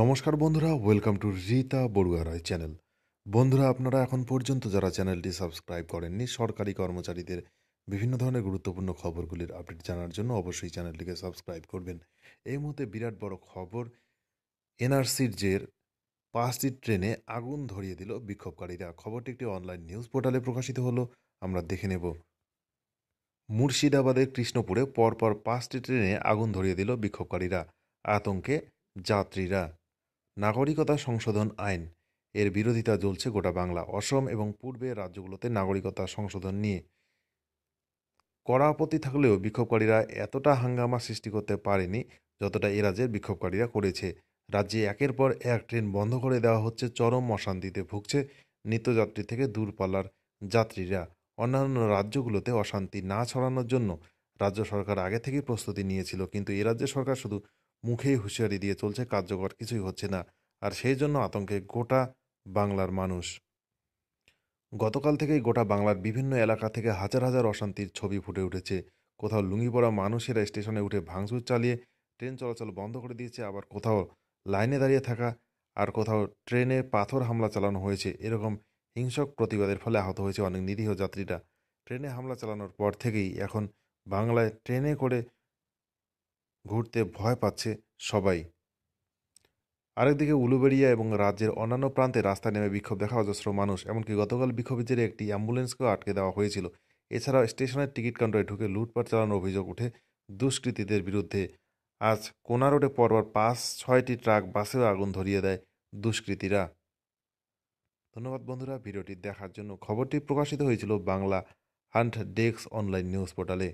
নমস্কার বন্ধুরা welcome to Rita Barua Roy channel বন্ধুরা আপনারা এখন পর্যন্ত যারা চ্যানেলটি সাবস্ক্রাইব করেননি সরকারি কর্মচারীদের বিভিন্ন ধরনের গুরুত্বপূর্ণ খবরগুলির আপডেট জানার জন্য অবশ্যই চ্যানেলটিকে সাবস্ক্রাইব করবেন এই মুহূর্তে বিরাট বড় খবর এনআরসির জের পাঁচটি ট্রেনে আগুন ধরিয়ে দিল বিক্ষোভকারীরা খবরটি একটি অনলাইন নিউজ পোর্টালে প্রকাশিত হলো আমরা দেখে নেব মুর্শিদাবাদের কৃষ্ণপুরে পরপর পাঁচটি ট্রেনে আগুন ধরিয়ে দিল বিক্ষোভকারীরা আতঙ্কে যাত্রীরা নাগরিকতা সংশোধন আইন এর বিরোধিতা জ্বলছে গোটা বাংলা অসম এবং পূর্বের রাজ্যগুলোতে নাগরিকতা সংশোধন নিয়ে কড়া আপত্তি থাকলেও বিক্ষোভকারীরা এতটা হাঙ্গামা সৃষ্টি করতে পারেনি যতটা এ রাজ্যের বিক্ষোভকারীরা করেছে রাজ্যে একের পর এক ট্রেন বন্ধ করে দেওয়া হচ্ছে চরম অশান্তিতে ভুগছে নিত্যযাত্রী থেকে দূরপাল্লার যাত্রীরা অন্যান্য রাজ্যগুলোতে অশান্তি না ছড়ানোর জন্য রাজ্য সরকার আগে থেকেই প্রস্তুতি নিয়েছিল কিন্তু এ সরকার শুধু মুখেই হুঁশিয়ারি দিয়ে চলছে কার্যকর কিছুই হচ্ছে না আর সেই জন্য আতঙ্কে গোটা বাংলার মানুষ গতকাল থেকেই গোটা বাংলার বিভিন্ন এলাকা থেকে হাজার হাজার অশান্তির ছবি ফুটে উঠেছে কোথাও লুঙ্গি পড়া মানুষেরা স্টেশনে উঠে ভাঙচুর চালিয়ে ট্রেন চলাচল বন্ধ করে দিয়েছে আবার কোথাও লাইনে দাঁড়িয়ে থাকা আর কোথাও ট্রেনে পাথর হামলা চালানো হয়েছে এরকম হিংসক প্রতিবাদের ফলে আহত হয়েছে অনেক নিরীহ যাত্রীরা ট্রেনে হামলা চালানোর পর থেকেই এখন বাংলায় ট্রেনে করে ঘুরতে ভয় পাচ্ছে সবাই আরেকদিকে উলুবেড়িয়া এবং রাজ্যের অন্যান্য প্রান্তে রাস্তায় নেমে বিক্ষোভ দেখা অজস্র মানুষ এমনকি গতকাল বিক্ষোভের জেরে একটি অ্যাম্বুলেন্সকেও আটকে দেওয়া হয়েছিল এছাড়াও স্টেশনের টিকিট কাউন্টারে ঢুকে লুটপাট চালানোর অভিযোগ উঠে দুষ্কৃতীদের বিরুদ্ধে আজ কোনা রোডে পরপর পাঁচ ছয়টি ট্রাক বাসেও আগুন ধরিয়ে দেয় দুষ্কৃতীরা ধন্যবাদ বন্ধুরা ভিডিওটি দেখার জন্য খবরটি প্রকাশিত হয়েছিল Bangla Hunt desk online news পোর্টালে